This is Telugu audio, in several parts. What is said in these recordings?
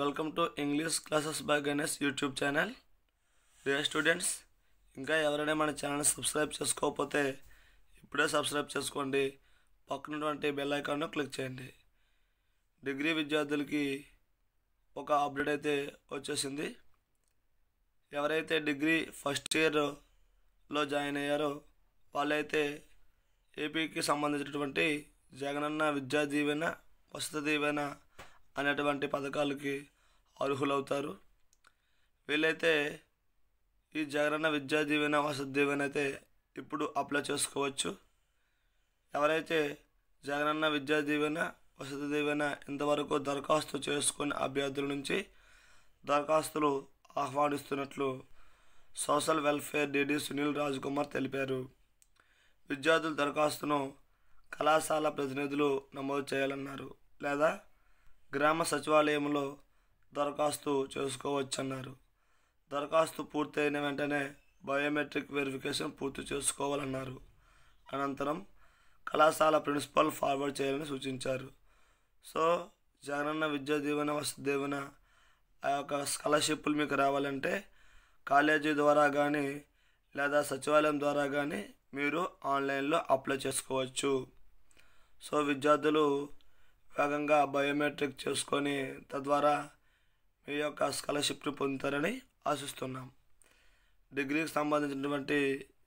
welcome to English classes by Ganesh YouTube channel dear students ఇంకా ఎవరైనా మన ఛానల్ సబ్స్క్రైబ్ చేసుకోకపోతే ఇప్పుడే సబ్స్క్రైబ్ చేసుకోండి పక్కనటువంటి బెల్ ఐకాన్ను క్లిక్ చేయండి డిగ్రీ విద్యార్థులకి ఒక అప్డేట్ అయితే వచ్చేసింది ఎవరైతే డిగ్రీ ఫస్ట్ ఇయర్లో జాయిన్ అయ్యారో వాళ్ళైతే ఏపీకి సంబంధించినటువంటి జగనన్న విద్యా దీవెన వసతి దీవెన అనేటువంటి పథకాలకి అర్హులవుతారు వీలైతే ఈ జగనన్న విద్యా దీవెన వసతి దీవెన అయితే ఇప్పుడు అప్లై చేసుకోవచ్చు ఎవరైతే జగనన్న విద్యా దీవెన వసతి దీవెన ఇంతవరకు దరఖాస్తు చేసుకున్న అభ్యర్థుల నుంచి దరఖాస్తులు ఆహ్వానిస్తున్నట్లు social welfare DD Sunil Raj Kumar తెలిపారు విద్యార్థుల దరఖాస్తును కళాశాల ప్రతినిధులు నమోదు చేయాలన్నారు లేదా గ్రామ సచివాలయంలో దరఖాస్తు చేసుకోవచ్చన్నారు దరఖాస్తు పూర్తయిన వెంటనే బయోమెట్రిక్ వెరిఫికేషన్ పూర్తి చేసుకోవాలన్నారు అనంతరం కళాశాల ప్రిన్సిపల్ ఫార్వర్డ్ చేయాలని సూచించారు సో జగనన్న విద్యా దీవెన వసతి దీవెన ఆ యొక్క స్కాలర్షిప్లు మీకు రావాలంటే కాలేజీ ద్వారా కానీ లేదా సచివాలయం ద్వారా కానీ మీరు ఆన్లైన్లో అప్లై చేసుకోవచ్చు సో విద్యార్థులు వేగంగా బయోమెట్రిక్ చేసుకొని తద్వారా మీ యొక్క స్కాలర్షిప్ని పొందుతారని ఆశిస్తున్నాం డిగ్రీకి సంబంధించినటువంటి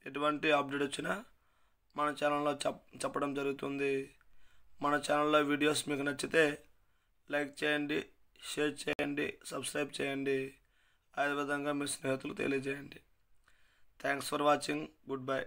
ఎటువంటి అప్డేట్ వచ్చినా మన ఛానల్లో చెప్ చెప్పడం జరుగుతుంది మన ఛానల్లో వీడియోస్ మీకు నచ్చితే లైక్ చేయండి షేర్ చేయండి సబ్స్క్రైబ్ చేయండి అదేవిధంగా మీ స్నేహితులు తెలియజేయండి thanks for watching good by